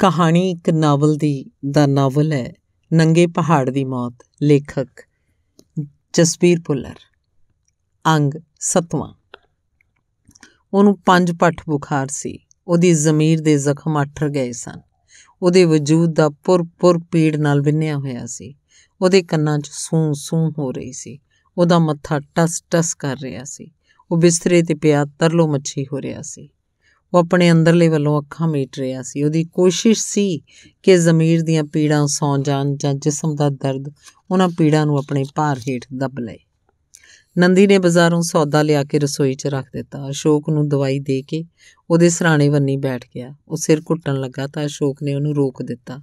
ਕਹਾਣੀ ਇੱਕ ਨਾਵਲ ਦੀ ਦਾ ਨਾਵਲ ਹੈ ਨੰਗੇ ਪਹਾੜ ਦੀ ਮੌਤ ਲੇਖਕ ਜਸਵੀਰ ਪੁੱਲਰ ਅੰਗ 7ਵਾਂ ਉਹਨੂੰ ਪੰਜ ਪੱਠ ਬੁਖਾਰ ਸੀ ਉਹਦੀ ਜ਼ਮੀਰ ਦੇ ਜ਼ਖਮ ਅਠਰ ਗਏ ਸਨ ਉਹਦੇ ਵਜੂਦ ਦਾ ਪੁਰ-ਪੁਰ ਪੀੜ ਨਾਲ ਵਿੰਨਿਆ ਹੋਇਆ ਸੀ ਉਹਦੇ ਕੰਨਾਂ 'ਚ ਸੂੰ-ਸੂੰ ਹੋ ਰਹੀ ਸੀ ਉਹਦਾ ਮੱਥਾ ਟਸ-ਟਸ ਕਰ ਰਿਹਾ ਸੀ ਉਹ ਬਿਸਤਰੇ ਤੇ ਪਿਆ ਤਰਲੋ ਮੱਛੀ ਹੋ ਰਿਹਾ ਸੀ ਉਹ ਆਪਣੇ ਅੰਦਰਲੇ ਵੱਲੋਂ ਅੱਖਾਂ ਮੀਟ ਰਿਹਾ ਸੀ ਉਹਦੀ ਕੋਸ਼ਿਸ਼ ਸੀ ਕਿ ਜ਼ਮੀਰ ਦੀਆਂ ਪੀੜਾਂ ਸੌ ਜਾਣ ਜਾਂ ਜਿਸਮ ਦਾ ਦਰਦ ਉਹਨਾਂ ਪੀੜਾਂ ਨੂੰ ਆਪਣੇ ਭਾਰ ਹੇਠ ਦੱਬ ਲਏ ਨੰਦੀ ਨੇ ਬਾਜ਼ਾਰੋਂ ਸੌਦਾ ਲਿਆ ਕੇ ਰਸੋਈ 'ਚ ਰੱਖ ਦਿੱਤਾ ਅਸ਼ੋਕ ਨੂੰ ਦਵਾਈ ਦੇ ਕੇ ਉਹਦੇ ਸਰਾਣੇ ਵੱਨੀ ਬੈਠ ਗਿਆ ਉਹ ਸਿਰ ਘੁੱਟਣ ਲੱਗਾ ਤਾਂ ਅਸ਼ੋਕ ਨੇ ਉਹਨੂੰ ਰੋਕ ਦਿੱਤਾ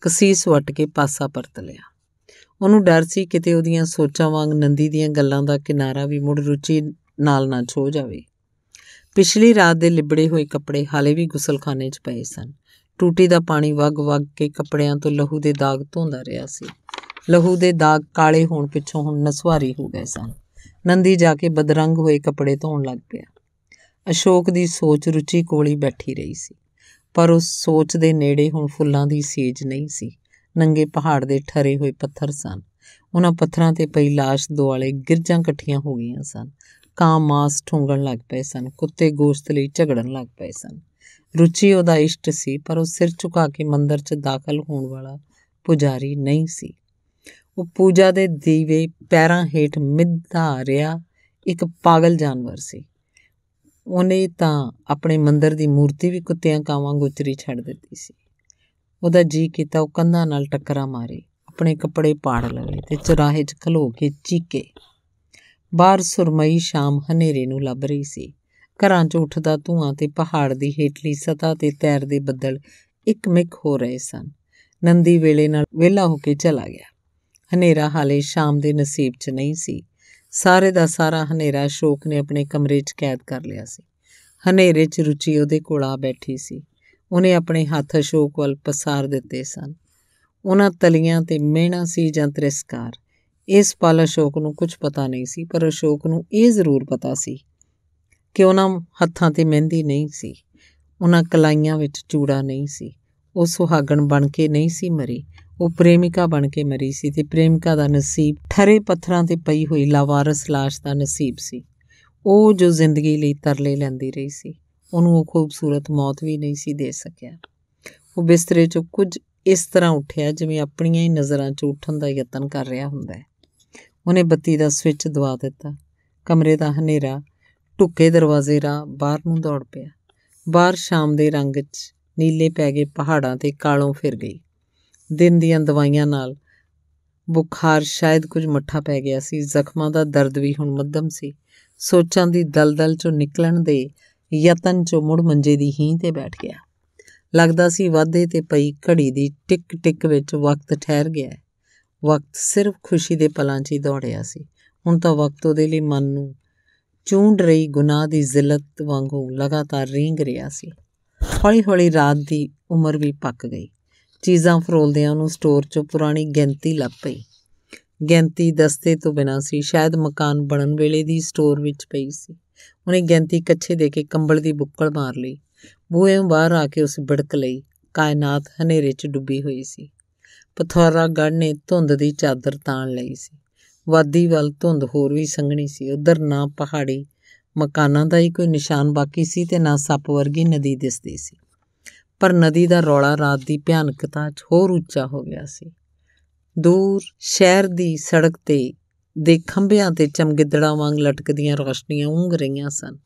ਕਸੀਸ ਵੱਟ ਕੇ ਪਾਸਾ ਪਰਤ ਲਿਆ ਉਹਨੂੰ ਡਰ ਸੀ ਕਿਤੇ ਉਹਦੀਆਂ ਸੋਚਾਂ ਵਾਂਗ ਨੰਦੀ ਦੀਆਂ ਗੱਲਾਂ ਦਾ ਕਿਨਾਰਾ ਵੀ ਮੁੜ ਰੁਚੀ ਨਾਲ ਨਾ ਛੋ ਜਾਵੇ ਪਿਛਲੀ ਰਾਤ ਦੇ ਲਿਬੜੇ ਹੋਏ ਕੱਪੜੇ ਹਾਲੇ ਵੀ ਗੁਸਲਖਾਨੇ 'ਚ ਪਏ ਸਨ ਟੂਟੀ ਦਾ ਪਾਣੀ ਵਗ-ਵਗ ਕੇ ਕੱਪੜਿਆਂ ਤੋਂ ਲਹੂ ਦੇ ਦਾਗ ਧੋਂਦਾ ਰਿਹਾ ਸੀ ਲਹੂ ਦੇ ਦਾਗ ਕਾਲੇ ਹੋਣ ਪਿੱਛੋਂ ਹੁਣ ਨਸਵਾਰੀ ਹੋ ਗਏ ਸਨ ਨੰਦੀ ਜਾ ਕੇ ਬਦਰੰਗ ਹੋਏ ਕੱਪੜੇ ਧੋਣ ਲੱਗ ਪਿਆ ਅਸ਼ੋਕ ਦੀ ਸੋਚ ਰੁਚੀ ਕੋਲੀ ਬੈਠੀ ਰਹੀ ਸੀ ਪਰ ਉਸ ਸੋਚ ਦੇ ਨੇੜੇ ਹੁਣ ਫੁੱਲਾਂ ਦੀ ਸੇਜ ਨਹੀਂ ਸੀ ਨੰਗੇ ਪਹਾੜ ਦੇ ਠਰੇ ਹੋਏ ਪੱਥਰ ਸਨ ਉਹਨਾਂ ਪੱਥਰਾਂ ਤੇ ਪਈ লাশ ਦੁਆਲੇ ਗਿਰਜਾਂ ਇਕੱਠੀਆਂ ਹੋ ਗਈਆਂ ਸਨ ਕਾਂ ਮਾਸ ਠੁੰਗਣ ਲੱਗ ਪਏ ਸਨ ਕੁੱਤੇ ਗੋਸ਼ਤ ਲਈ ਝਗੜਨ ਲੱਗ ਪਏ ਸਨ ਰੁਚੀ ਉਹਦਾ ਇਸ਼ਟ ਸੀ ਪਰ ਉਹ ਸਿਰ ਝੁਕਾ ਕੇ ਮੰਦਰ 'ਚ ਦਾਖਲ ਹੋਣ ਵਾਲਾ ਪੁਜਾਰੀ ਨਹੀਂ ਸੀ ਉਹ ਪੂਜਾ ਦੇ ਦੀਵੇ ਪੈਰਾਂ ਹੇਠ ਮਿੱਧਾ ਰਿਹਾ ਇੱਕ ਪਾਗਲ ਜਾਨਵਰ ਸੀ ਉਹਨੇ ਤਾਂ ਆਪਣੇ ਮੰਦਰ ਦੀ ਮੂਰਤੀ ਵੀ ਕੁੱਤਿਆਂ ਕਾਵਾਂ ਗੁਚਰੀ ਛੱਡ ਦਿੱਤੀ ਸੀ ਉਹਦਾ ਜੀ ਕੀਤਾ ਉਹ ਕੰਧਾਂ ਨਾਲ ਟੱਕਰਾਂ ਮਾਰੇ ਆਪਣੇ ਕੱਪੜੇ ਪਾੜ ਲਏ ਤੇ ਚਰਾਹੇ 'ਚ ਖਲੋ ਕੇ ਚੀਕੇ ਬਾਹਰ ਸੁਰਮਈ ਸ਼ਾਮ ਹਨੇਰੇ ਨੂੰ ਲੱਭ ਰਹੀ ਸੀ ਘਰਾਂ 'ਚ ਉੱਠਦਾ ਧੂਆਂ ਤੇ ਪਹਾੜ ਦੀ ਹੇਠਲੀ ਸਤਾ ਤੇ ਤੈਰਦੇ ਬੱਦਲ ਇੱਕ ਮਿਕ ਹੋ ਰਹੇ ਸਨ ਨੰਦੀ ਵੇਲੇ ਨਾਲ ਵਿਹਲਾ ਹੋ ਕੇ ਚਲਾ ਗਿਆ ਹਨੇਰਾ ਹਾਲੇ ਸ਼ਾਮ ਦੇ ਨਸੀਬ 'ਚ ਨਹੀਂ ਸੀ ਸਾਰੇ ਦਾ ਸਾਰਾ ਹਨੇਰਾ ਸ਼ੋਕ ਨੇ ਆਪਣੇ ਕਮਰੇ 'ਚ ਕੈਦ ਕਰ ਲਿਆ ਸੀ ਹਨੇਰੇ 'ਚ ਰੁਚੀ ਉਹਦੇ ਕੋਲ ਆ ਬੈਠੀ ਸੀ ਉਹਨੇ ਆਪਣੇ ਹੱਥ ਅਸ਼ੋਕ ਵੱਲ ਪਸਾਰ ਦਿੱਤੇ ਸਨ ਉਹਨਾਂ ਤਲੀਆਂ ਤੇ ਮਿਹਣਾ ਸੀ ਜਾਂ ਤ੍ਰਿਸਕਾਰ ਇਸ ਪਲ ਅਸ਼ੋਕ ਨੂੰ ਕੁਝ ਪਤਾ ਨਹੀਂ ਸੀ ਪਰ ਅਸ਼ੋਕ ਨੂੰ ਇਹ ਜ਼ਰੂਰ ਪਤਾ ਸੀ ਕਿ ਉਹਨਾਂ ਹੱਥਾਂ ਤੇ ਮਹਿੰਦੀ ਨਹੀਂ ਸੀ ਉਹਨਾਂ ਕਲਾਈਆਂ ਵਿੱਚ ਚੂੜਾ ਨਹੀਂ ਸੀ ਉਹ ਸੁਹਾਗਣ ਬਣ ਕੇ ਨਹੀਂ ਸੀ ਮਰੀ ਉਹ ਪ੍ਰੇਮਿਕਾ ਬਣ ਕੇ ਮਰੀ ਸੀ ਤੇ ਪ੍ਰੇਮਿਕਾ ਦਾ ਨਸੀਬ ਠਰੇ ਪੱਥਰਾਂ ਤੇ ਪਈ ਹੋਈ ਲਾਵਾਰਸ লাশ ਦਾ ਨਸੀਬ ਸੀ ਉਹ ਜੋ ਜ਼ਿੰਦਗੀ ਲਈ ਤਰਲੇ ਲੈਂਦੀ ਰਹੀ ਸੀ ਉਹਨੂੰ ਉਹ ਖੂਬਸੂਰਤ ਮੌਤ ਵੀ ਨਹੀਂ ਸੀ ਦੇ ਸਕਿਆ ਉਹ ਬਿਸਤਰੇ 'ਚੋਂ ਕੁਝ ਇਸ ਤਰ੍ਹਾਂ ਉੱਠਿਆ ਜਿਵੇਂ ਆਪਣੀਆਂ ਹੀ ਨਜ਼ਰਾਂ 'ਚ ਉੱਠਣ ਦਾ ਯਤਨ ਕਰ ਰਿਹਾ ਹੁੰਦਾ ਹੈ ਉਹਨੇ ਬੱਤੀ ਦਾ ਸਵਿੱਚ ਦਵਾ ਦਿੱਤਾ ਕਮਰੇ ਦਾ ਹਨੇਰਾ ਟੁੱਕੇ ਦਰਵਾਜ਼ੇ ਰਾ ਬਾਹਰ ਨੂੰ ਦੌੜ ਪਿਆ ਬਾਹਰ ਸ਼ਾਮ ਦੇ ਰੰਗ 'ਚ ਨੀਲੇ ਪੈ ਗਏ ਪਹਾੜਾਂ ਤੇ ਕਾਲੋਂ ਫਿਰ ਗਈ ਦਿਨ ਦੀਆਂ ਦਵਾਈਆਂ ਨਾਲ ਬੁਖਾਰ ਸ਼ਾਇਦ ਕੁਝ ਮੱਠਾ ਪੈ ਗਿਆ ਸੀ ਜ਼ਖਮਾਂ ਦਾ ਦਰਦ ਵੀ ਹੁਣ ਮੱਧਮ ਸੀ ਸੋਚਾਂ ਦੀ ਦਲਦਲ ਚੋਂ ਨਿਕਲਣ ਦੇ ਯਤਨ ਚੋਂ ਮੁੜ ਮੰਜੇ ਦੀ ਹੀਂ ਤੇ ਬੈਠ ਗਿਆ ਲੱਗਦਾ ਸੀ ਵਾਧੇ ਤੇ ਪਈ ਘੜੀ ਦੀ ਟਿਕ ਟਿਕ ਵਿੱਚ ਵਕਤ ਠਹਿਰ ਗਿਆ ਵਕਤ ਸਿਰਫ ਖੁਸ਼ੀ ਦੇ ਪਲਾਂ 'ਚ ਹੀ ਦੌੜਿਆ ਸੀ ਹੁਣ ਤਾਂ ਵਕਤ ਉਹਦੇ ਲਈ ਮਨ ਨੂੰ ਚੂੰਡ ਰਹੀ ਗੁਨਾਹ ਦੀ ਜ਼ਿਲਤ ਵਾਂਗੂ ਲਗਾਤਾਰ ਰੀਂਗ ਰਿਹਾ ਸੀ ਹੌਲੀ-ਹੌਲੀ ਰਾਤ ਦੀ ਉਮਰ ਵੀ ਪੱਕ ਗਈ ਚੀਜ਼ਾਂ ਫਰੋਲਦਿਆਂ ਉਹਨੂੰ ਸਟੋਰ 'ਚੋਂ ਪੁਰਾਣੀ ਗਿਣਤੀ ਲੱਭ ਪਈ ਗਿਣਤੀ ਦਸਤੇ ਤੋਂ ਬਿਨਾਂ ਸੀ ਸ਼ਾਇਦ ਮਕਾਨ ਬਣਨ ਵੇਲੇ ਦੀ ਸਟੋਰ ਵਿੱਚ ਪਈ ਸੀ ਉਹਨੇ ਗਿਣਤੀ ਕੱਛੇ ਦੇ ਕੇ ਕੰਬਲ ਦੀ ਬੁੱਕਲ ਮਾਰ ਲਈ ਬੂਹੇੋਂ ਬਾਹਰ ਆ ਕੇ ਉਸ ਬੜਕ ਲਈ ਕਾਇਨਾਤ ਹਨੇਰੇ 'ਚ ਡੁੱਬੀ ਹੋਈ ਸੀ ਪਥੌਰਾਗੜ੍ਹ ਨੇ ਧੁੰਦ ਦੀ ਚਾਦਰ ਤਾਣ ਲਈ ਸੀ ਵਾਦੀ ਵੱਲ ਧੁੰਦ ਹੋਰ ਵੀ ਸੰਘਣੀ ਸੀ ਉਧਰ ਨਾ ਪਹਾੜੀ ਮਕਾਨਾਂ ਦਾ ਹੀ ਕੋਈ ਨਿਸ਼ਾਨ ਬਾਕੀ ਸੀ ਤੇ ਨਾ ਸੱਪ ਵਰਗੀ ਨਦੀ ਦਿਸਦੀ ਸੀ ਪਰ ਨਦੀ ਦਾ ਰੌਲਾ ਰਾਤ ਦੀ ਭਿਆਨਕਤਾ 'ਚ ਹੋਰ ਉੱਚਾ ਹੋ ਗਿਆ ਸੀ ਦੂਰ ਸ਼ਹਿਰ ਦੀ ਸੜਕ ਤੇ ਦੇ ਖੰਭਿਆਂ ਤੇ ਚਮਗਿੱਦੜਾਂ ਵਾਂਗ ਲਟਕਦੀਆਂ ਰੋਸ਼ਨੀਆਂ ਉੰਗ ਰਹੀਆਂ ਸਨ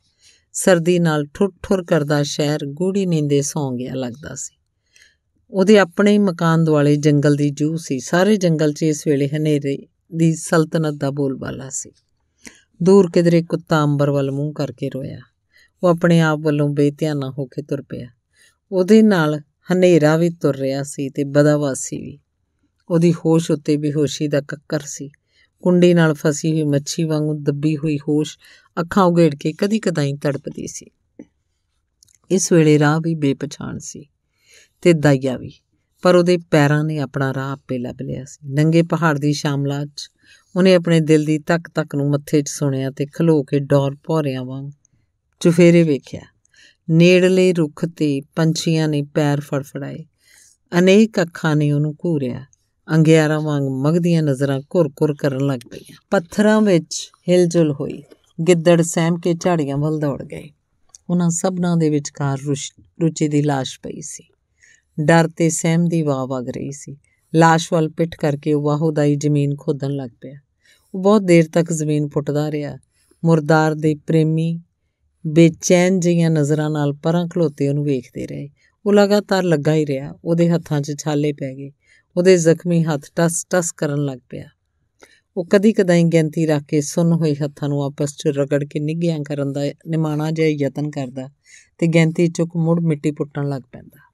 ਸਰਦੀ ਨਾਲ ਠੁਰ-ਠੁਰ ਕਰਦਾ ਸ਼ਹਿਰ ਗੂੜੀ ਨੀਂਦੇ ਸੌਂ ਗਿਆ ਲੱਗਦਾ ਸੀ ਉਹਦੇ ਆਪਣੇ ਹੀ ਮਕਾਨ ਦੁਆਲੇ ਜੰਗਲ ਦੀ ਜੂ ਸੀ ਸਾਰੇ ਜੰਗਲ 'ਚ ਇਸ ਵੇਲੇ ਹਨੇਰੇ ਦੀ ਸਲਤਨਤ ਦਾ ਬੋਲਬਾਲਾ ਸੀ ਦੂਰ ਕਿਧਰੇ ਕੁੱਤਾ ਅੰਬਰ ਵੱਲ ਮੂੰਹ ਕਰਕੇ ਰੋਇਆ ਉਹ ਆਪਣੇ ਆਪ ਵੱਲੋਂ ਬੇਧਿਆਨਾ ਹੋ ਕੇ ਤੁਰ ਪਿਆ ਉਹਦੇ ਨਾਲ ਹਨੇਰਾ ਵੀ ਤੁਰ ਰਿਹਾ ਸੀ ਤੇ ਬਦਵਾਸੀ ਵੀ ਉਹਦੀ ਹੋਸ਼ ਉੱਤੇ ਬੇਹੋਸ਼ੀ ਦਾ ਕੱਕਰ ਸੀ ਕੁੰਡੀ ਨਾਲ ਫਸੀ ਹੋਈ ਮੱਛੀ ਵਾਂਗੂ ਦੱਬੀ ਹੋਈ ਹੋਸ਼ ਅੱਖਾਂ ਉਗੇੜ ਕੇ ਕਦੀ ਕਦਾਈ ਤੜਪਦੀ ਸੀ ਇਸ ਵੇਲੇ ਰਾਹ ਵੀ ਬੇਪਛਾਣ ਸੀ ਤੇ ਦਾਈਆ ਵੀ ਪਰ ਉਹਦੇ ਪੈਰਾਂ ਨੇ ਆਪਣਾ ਰਾਹ ਆਪੇ ਲੱਭ ਲਿਆ ਸੀ ਨੰਗੇ ਪਹਾੜ ਦੀ ਸ਼ਾਮਲਾ 'ਚ ਉਹਨੇ ਆਪਣੇ ਦਿਲ ਦੀ ਤੱਕ ਤੱਕ ਨੂੰ ਮੱਥੇ 'ਚ ਸੁਣਿਆ ਤੇ ਖਲੋ ਕੇ ਡੌਰ ਭੌਰਿਆਂ ਵਾਂਗ ਚੁਫੇਰੇ ਵੇਖਿਆ ਨੇੜਲੇ ਰੁੱਖ ਤੇ ਪੰਛੀਆਂ ਨੇ ਪੈਰ ਫੜਫੜਾਏ ਅਨੇਕ ਅੱਖਾਂ ਨੇ ਉਹਨੂੰ ਘੂਰਿਆ ਅੰਗਿਆਰਾਂ ਵਾਂਗ ਮਗਦੀਆਂ ਨਜ਼ਰਾਂ ਘੁਰ-ਘੁਰ ਕਰਨ ਲੱਗ ਪਈਆਂ ਪੱਥਰਾਂ ਵਿੱਚ ਹਿਲਜੁਲ ਹੋਈ ਗਿੱਦੜ ਸਹਿਮ ਕੇ ਝਾੜੀਆਂ ਵੱਲ ਦੌੜ ਗਏ ਉਹਨਾਂ ਸਭਨਾਂ ਦੇ ਵਿਚਕਾਰ ਰੁਚੀ ਦੀ ਲਾਸ਼ ਪਈ ਸੀ ਡਰ ਤੇ ਸਹਿਮ ਦੀ ਵਾਹ ਵਗ ਰਹੀ ਸੀ লাশ ਵੱਲ ਪਿੱਠ ਕਰਕੇ ਉਹ ਵਾਹੋਦਾਈ ਜ਼ਮੀਨ ਖੋਦਣ ਲੱਗ ਪਿਆ ਉਹ ਬਹੁਤ ਦੇਰ ਤੱਕ ਜ਼ਮੀਨ ਪੁੱਟਦਾ ਰਿਹਾ ਮਰਦਾਰ ਦੇ ਪ੍ਰੇਮੀ ਬੇਚੈਨ ਜੀਆਂ ਨਜ਼ਰਾਂ ਨਾਲ ਪਰਾਂ ਖਲੋਤੇ ਉਹਨੂੰ ਵੇਖਦੇ ਰਹੇ ਉਹ ਲਗਾਤਾਰ ਲੱਗਾ ਹੀ ਰਿਹਾ ਉਹਦੇ ਹੱਥਾਂ 'ਚ ਛਾਲੇ ਪੈ ਗਏ ਉਹਦੇ ਜ਼ਖਮੀ ਹੱਥ ਟਸ-ਟਸ ਕਰਨ ਲੱਗ ਪਿਆ ਉਹ ਕਦੀ-ਕਦਾਈ ਗਿਣਤੀ ਰੱਖ ਕੇ ਸੁੰਨ ਹੋਏ ਹੱਥਾਂ ਨੂੰ ਆਪਸ 'ਚ ਰਗੜ ਕੇ ਨਿੱਘਿਆਂ ਕਰਨ ਦਾ ਨਿਮਾਣਾ ਜਿਹਾ ਯਤਨ ਕਰਦਾ ਤੇ ਗਿਣਤੀ ਚੁੱਕ ਮੁੜ ਮਿੱਟੀ ਪੁੱਟਣ ਲੱਗ ਪੈਂਦਾ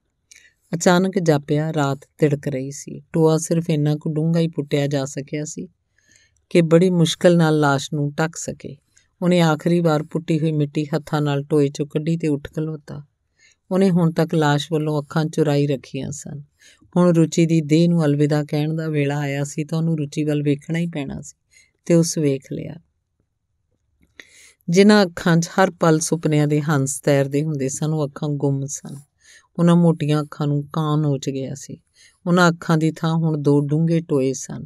ਅਚਾਨਕ ਜਾਪਿਆ ਰਾਤ ਤਿੜਕ ਰਹੀ ਸੀ ਟੋਆ ਸਿਰਫ ਇੰਨਾ ਕੁ ਡੂੰਘਾ ਹੀ ਪੁੱਟਿਆ ਜਾ ਸਕਿਆ ਸੀ ਕਿ ਬੜੀ ਮੁਸ਼ਕਲ ਨਾਲ লাশ ਨੂੰ ਟੱਕ ਸਕੇ ਉਹਨੇ ਆਖਰੀ ਵਾਰ ਪੁੱਟੀ ਹੋਈ ਮਿੱਟੀ ਹੱਥਾਂ ਨਾਲ ਟੋਏ ਚੋਂ ਕੱਢੀ ਤੇ ਉੱਠ ਖਲੋਤਾ ਉਹਨੇ ਹੁਣ ਤੱਕ লাশ ਵੱਲੋਂ ਅੱਖਾਂ ਚੁਰਾਈ ਰੱਖੀਆਂ ਸਨ ਹੁਣ ਰੁਚੀ ਦੀ ਦੇਹ ਨੂੰ ਅਲਵਿਦਾ ਕਹਿਣ ਦਾ ਵੇਲਾ ਆਇਆ ਸੀ ਤਾਂ ਉਹਨੂੰ ਰੁਚੀ ਵੱਲ ਵੇਖਣਾ ਹੀ ਪੈਣਾ ਸੀ ਤੇ ਉਸ ਵੇਖ ਲਿਆ ਜਿਨ੍ਹਾਂ ਅੱਖਾਂ 'ਚ ਹਰ ਪਲ ਸੁਪਨਿਆਂ ਦੇ ਹੰਸ ਤੈਰਦੇ ਹੁੰਦੇ ਸਨ ਉਹ ਅੱਖਾਂ ਗੁੰਮ ਸਨ ਉਹਨਾਂ ਮੋਟੀਆਂ ਅੱਖਾਂ ਨੂੰ ਕਾਂ ਨੋਚ ਗਿਆ ਸੀ ਉਹਨਾਂ ਅੱਖਾਂ ਦੀ ਥਾਂ ਹੁਣ ਦੋ ਡੂੰਘੇ ਟੋਏ ਸਨ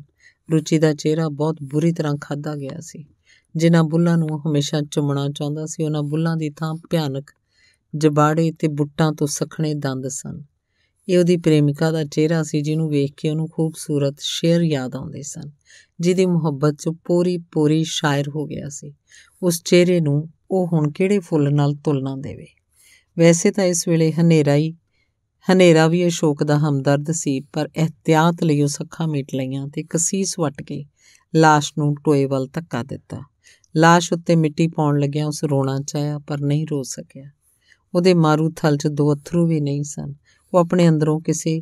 ਰੁਚੀ ਦਾ ਚਿਹਰਾ ਬਹੁਤ ਬੁਰੀ ਤਰ੍ਹਾਂ ਖਾਦਾ ਗਿਆ ਸੀ ਜਿਨ੍ਹਾਂ ਬੁੱਲਾਂ ਨੂੰ ਹਮੇਸ਼ਾ ਚੁੰਮਣਾ ਚਾਹੁੰਦਾ ਸੀ ਉਹਨਾਂ ਬੁੱਲਾਂ ਦੀ ਥਾਂ ਭਿਆਨਕ ਜਬਾੜੇ ਤੇ ਬੁੱਟਾਂ ਤੋਂ ਸਖਣੇ ਦੰਦ ਸਨ ਇਹ ਉਹਦੀ ਪ੍ਰੇਮਿਕਾ ਦਾ ਚਿਹਰਾ ਸੀ ਜਿਹਨੂੰ ਵੇਖ ਕੇ ਉਹਨੂੰ ਖੂਬਸੂਰਤ ਸ਼ੇਰ ਯਾਦ ਆਉਂਦੇ ਸਨ ਜਿਹਦੀ ਮੁਹੱਬਤ 'ਚ ਪੂਰੀ ਪੂਰੀ ਸ਼ਾਇਰ ਹੋ ਗਿਆ ਸੀ ਉਸ ਚਿਹਰੇ ਨੂੰ ਉਹ ਹੁਣ ਕਿਹੜੇ ਫੁੱਲ ਨਾਲ ਤੁਲਨਾ ਦੇਵੇ ਵੈਸੇ ਤਾਂ ਇਸ ਵੇਲੇ ਹਨੇਰਾ ਹੀ ਹਨੇਰਾ ਵੀ ਅਸ਼ੋਕ ਦਾ ਹਮਦਰਦ ਸੀ ਪਰ ਇhtiyat ਲਈ ਉਸ ਅੱਖਾਂ ਮੀਟ ਲਈਆਂ ਤੇ ਕਸੀਸ ਵਟ ਕੇ লাশ ਨੂੰ ਟੋਏ ਵੱਲ ਧੱਕਾ ਦਿੱਤਾ লাশ ਉੱਤੇ ਮਿੱਟੀ ਪਾਉਣ ਲੱਗਿਆ ਉਸ ਰੋਣਾ ਚਾਹਿਆ ਪਰ ਨਹੀਂ ਰੋ ਸਕਿਆ ਉਹਦੇ ਮਾਰੂ ਥਲ 'ਚ ਦੋ ਅਥਰੂ ਵੀ ਨਹੀਂ ਸਨ ਉਹ ਆਪਣੇ ਅੰਦਰੋਂ ਕਿਸੇ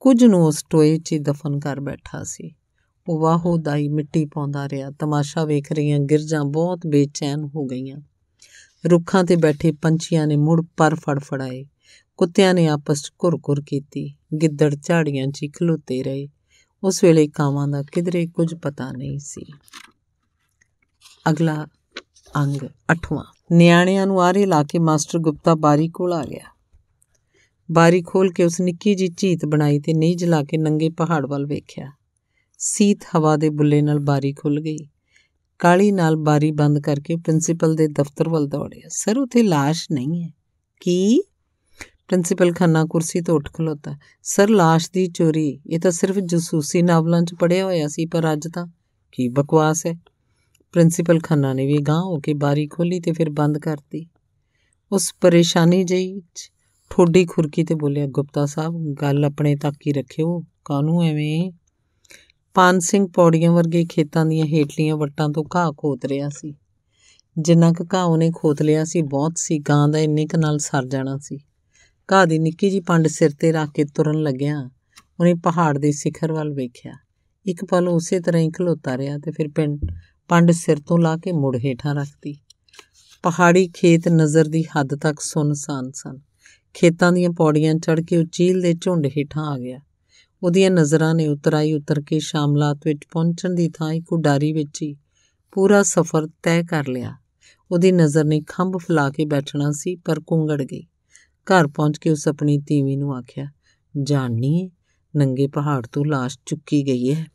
ਕੁਝ ਨੂੰ ਉਸ ਟੋਏ 'ਚ ਦਫਨ ਕਰ ਬੈਠਾ ਸੀ ਉਹ ਵਾਹੋ ਦਾਈ ਮਿੱਟੀ ਪਾਉਂਦਾ ਰਿਹਾ ਤਮਾਸ਼ਾ ਵੇਖ ਰਹੀਆਂ ਗਿਰਜਾਂ ਬਹੁਤ ਬੇਚੈਨ ਹੋ ਗਈਆਂ ਰੁੱਖਾਂ ਤੇ ਬੈਠੇ ਪੰਛੀਆਂ ਨੇ ਮੁੜ ਪਰ ਫੜਫੜਾਏ ਕੁੱਤਿਆਂ ਨੇ ਆਪਸ ਵਿੱਚ ਘੁਰ-ਘੁਰ ਕੀਤੀ ਗਿੱਦੜ ਝਾੜੀਆਂ 'ਚ ਖਲੋਤੇ ਰਹੇ ਉਸ ਵੇਲੇ ਕਾਵਾਂ ਦਾ ਕਿਧਰੇ ਕੁਝ ਪਤਾ ਨਹੀਂ ਸੀ ਅਗਲਾ ਅੰਗ 8ਵਾਂ ਨਿਆਣਿਆਂ ਨੂੰ ਆਰੇ ਲਾ ਕੇ ਮਾਸਟਰ ਗੁਪਤਾ ਬਾਰੀ ਕੋਲ ਆ ਗਿਆ ਬਾਰੀ ਖੋਲ ਕੇ ਉਸ ਨਿੱਕੀ ਜੀ ਝੀਤ ਬਣਾਈ ਤੇ ਨਹੀਂ ਜਲਾ ਕੇ ਨੰਗੇ ਪਹਾੜ ਵੱਲ ਵੇਖਿਆ ਸੀਤ ਹਵਾ ਦੇ ਬੁੱਲੇ ਨਾਲ ਬਾਰੀ ਖੁੱਲ ਗਈ ਕਾਲੀ ਨਾਲ ਬਾਰੀ ਬੰਦ ਕਰਕੇ ਪ੍ਰਿੰਸੀਪਲ ਦੇ ਦਫ਼ਤਰ ਵੱਲ ਦੌੜਿਆ ਸਰ ਉਥੇ লাশ ਨਹੀਂ ਹੈ ਕੀ ਪ੍ਰਿੰਸੀਪਲ ਖੰਨਾ ਕੁਰਸੀ ਤੋਂ ਉੱਠ ਖਲੋਤਾ ਸਰ লাশ ਦੀ ਚੋਰੀ ਇਹ ਤਾਂ ਸਿਰਫ ਜਸੂਸੀ ਨਾਵਲਾਂ 'ਚ ਪੜਿਆ ਹੋਇਆ ਸੀ ਪਰ ਅੱਜ ਤਾਂ ਕੀ ਬਕਵਾਸ ਹੈ ਪ੍ਰਿੰਸੀਪਲ ਖੰਨਾ ਨੇ ਵੀ ਗਾਂ ਹੋ ਕੇ ਬਾਰੀ ਖੋਲੀ ਤੇ ਫਿਰ ਬੰਦ ਕਰਤੀ ਉਸ ਪਰੇਸ਼ਾਨੀ ਜਈ ਠੋਡੀ ਖੁਰਕੀ ਤੇ ਬੋਲਿਆ ਗੁਪਤਾ ਸਾਹਿਬ ਗੱਲ ਆਪਣੇ ਤੱਕ ਹੀ ਰੱਖਿਓ ਕਾਨੂੰ ਐਵੇਂ ਪਾਨ ਸਿੰਘ ਪੌੜੀਆਂ ਵਰਗੇ ਖੇਤਾਂ ਦੀਆਂ ਹੇਟਲੀਆਂ ਵੱਟਾਂ ਤੋਂ ਘਾਹ ਖੋਤ ਰਿਹਾ ਸੀ ਜਿੰਨਾ ਕ ਘਾਹ ਉਹਨੇ ਖੋਤ ਲਿਆ ਸੀ ਬਹੁਤ ਸੀ ਗਾਂ ਦਾ ਇੰਨੇ ਕ ਨਾਲ ਸਰ ਜਾਣਾ ਸੀ ਘਾਹ ਦੀ ਨਿੱਕੀ ਜੀ ਪੰਡ ਸਿਰ ਤੇ ਰੱਖ ਕੇ ਤੁਰਨ ਲੱਗਿਆ ਉਹਨੇ ਪਹਾੜ ਦੇ ਸਿਖਰ ਵੱਲ ਵੇਖਿਆ ਇੱਕ ਪਲ ਉਸੇ ਤਰ੍ਹਾਂ ਹੀ ਖਲੋਤਾ ਰਿਹਾ ਤੇ ਫਿਰ ਪਿੰਡ ਪੰਡ ਸਿਰ ਤੋਂ ਲਾ ਕੇ ਮੁੜ ਹੇਠਾਂ ਰੱਖਤੀ ਪਹਾੜੀ ਖੇਤ ਨਜ਼ਰ ਦੀ ਹੱਦ ਤੱਕ ਸੁੰਨਸਾਨ ਸਨ ਖੇਤਾਂ ਦੀਆਂ ਪੌੜੀਆਂ ਚੜ ਕੇ ਉਹ ਚੀਲ ਦੇ ਝੁੰਡ ਹੇਠਾਂ ਆ ਗਿਆ ਉਹਦੀਆਂ ਨਜ਼ਰਾਂ ਨੇ ਉਤਰਾਈ ਉਤਰ ਕੇ ਸ਼ਾਮਲਾਤ ਵਿੱਚ ਪਹੁੰਚਣ ਦੀ ਥਾਂ ਇੱਕ ਉਡਾਰੀ ਵਿੱਚ ਹੀ ਪੂਰਾ ਸਫ਼ਰ ਤੈਅ ਕਰ ਲਿਆ ਉਹਦੀ ਨਜ਼ਰ ਨੇ ਖੰਭ ਫਲਾ ਕੇ ਬੈਠਣਾ ਸੀ ਪਰ ਕੁੰਗੜ ਗਈ ਘਰ ਪਹੁੰਚ ਕੇ ਉਸ ਆਪਣੀ ਤੀਵੀ ਨੂੰ ਆਖਿਆ ਜਾਣੀ ਨੰਗੇ ਪਹਾੜ ਤੋਂ লাশ ਚੁੱਕੀ ਗਈ ਹੈ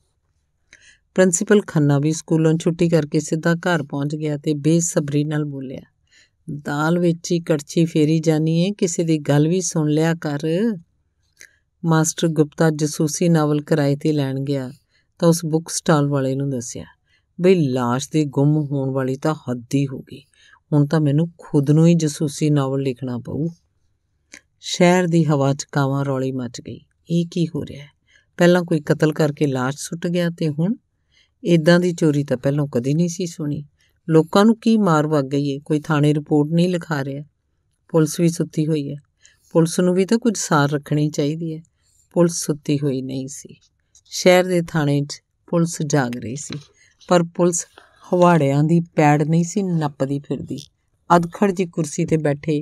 ਪ੍ਰਿੰਸੀਪਲ ਖੰਨਾ ਵੀ ਸਕੂਲੋਂ ਛੁੱਟੀ ਕਰਕੇ ਸਿੱਧਾ ਘਰ ਪਹੁੰਚ ਗਿਆ ਤੇ ਬੇਸਬਰੀ ਨਾਲ ਬੋਲਿਆ ਦਾਲ ਵਿੱਚ ਹੀ ਕੜਛੀ ਫੇਰੀ ਜਾਨੀ ਹੈ ਕਿਸੇ ਦੀ ਗੱਲ ਵੀ ਸੁਣ ਲਿਆ ਕਰ ਮਾਸਟਰ ਗੁਪਤਾ ਜਸੂਸੀ ਨਾਵਲ ਕਿਰਾਏ ਤੇ ਲੈਣ ਗਿਆ ਤਾਂ ਉਸ ਬੁੱਕ ਸਟਾਲ ਵਾਲੇ ਨੂੰ ਦੱਸਿਆ ਬਈ লাশ ਦੇ ਗੁੰਮ ਹੋਣ ਵਾਲੀ ਤਾਂ ਹੱਦ ਹੀ ਹੋ ਗਈ ਹੁਣ ਤਾਂ ਮੈਨੂੰ ਖੁਦ ਨੂੰ ਹੀ ਜਸੂਸੀ ਨਾਵਲ ਲਿਖਣਾ ਪਊ ਸ਼ਹਿਰ ਦੀ ਹਵਾ 'ਚ ਕਾਵਾਂ ਰੌਲੀ ਮਚ ਗਈ ਇਹ ਕੀ ਹੋ ਰਿਹਾ ਹੈ ਪਹਿਲਾਂ ਕੋਈ ਕਤਲ ਕਰਕੇ লাশ ਸੁੱਟ ਗਿਆ ਤੇ ਹੁਣ ਇਦਾਂ ਦੀ ਚੋਰੀ ਤਾਂ ਪਹਿਲਾਂ ਕਦੀ ਨਹੀਂ ਸੀ ਸੁਣੀ ਲੋਕਾਂ ਨੂੰ ਕੀ ਮਾਰ ਵਗ ਗਈ ਏ ਕੋਈ ਥਾਣੇ ਰਿਪੋਰਟ ਨਹੀਂ ਲਿਖਾ ਰਿਹਾ ਪੁਲਿਸ ਵੀ ਸੁੱਤੀ ਹੋਈ ਹੈ ਪੁਲਿਸ ਨੂੰ ਵੀ ਤਾਂ ਕੁਝ ਸਾਰ ਰੱਖਣੀ ਚਾਹੀਦੀ ਹੈ ਪੁਲਿਸ ਸੁੱਤੀ ਹੋਈ ਨਹੀਂ ਸੀ ਸ਼ਹਿਰ ਦੇ ਥਾਣੇ 'ਚ ਪੁਲਿਸ ਜਾਗ ਰਹੀ ਸੀ ਪਰ ਪੁਲਿਸ ਹਵਾੜਿਆਂ ਦੀ ਪੈੜ ਨਹੀਂ ਸੀ ਨੱਪਦੀ ਫਿਰਦੀ ਅਧਖੜ ਜੀ ਕੁਰਸੀ ਤੇ ਬੈਠੇ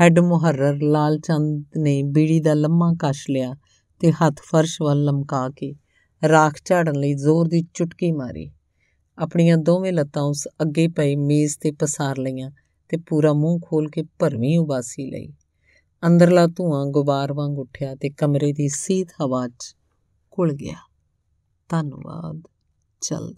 ਹੈੱਡ ਮੁਹਰਰ ਲਾਲ ਚੰਦ ਨੇ ਬੀੜੀ ਦਾ ਲੰਮਾ ਕਸ਼ ਲਿਆ ਤੇ ਹੱਥ ਫਰਸ਼ ਵੱਲ ਲਮਕਾ ਕੇ ਰਾਖ ਝਾੜਨ ਲਈ ਜ਼ੋਰ ਦੀ ਚੁਟਕੀ ਮਾਰੀ ਆਪਣੀਆਂ ਦੋਵੇਂ ਲੱਤਾਂ ਉਸ ਅੱਗੇ ਪਈ ਮੇਜ਼ ਤੇ ਪਸਾਰ ਲਈਆਂ ਤੇ ਪੂਰਾ ਮੂੰਹ ਖੋਲ ਕੇ ਭਰਵੀਂ ਉਬਾਸੀ ਲਈ ਅੰਦਰਲਾ ਧੂਆਂ ਗੁਬਾਰ ਵਾਂਗ ਉੱਠਿਆ ਤੇ ਕਮਰੇ ਦੀ ਸੀਤ ਹਵਾ 'ਚ ਘੁਲ ਗਿਆ ਧੰਨਵਾਦ ਚੱਲਦਾ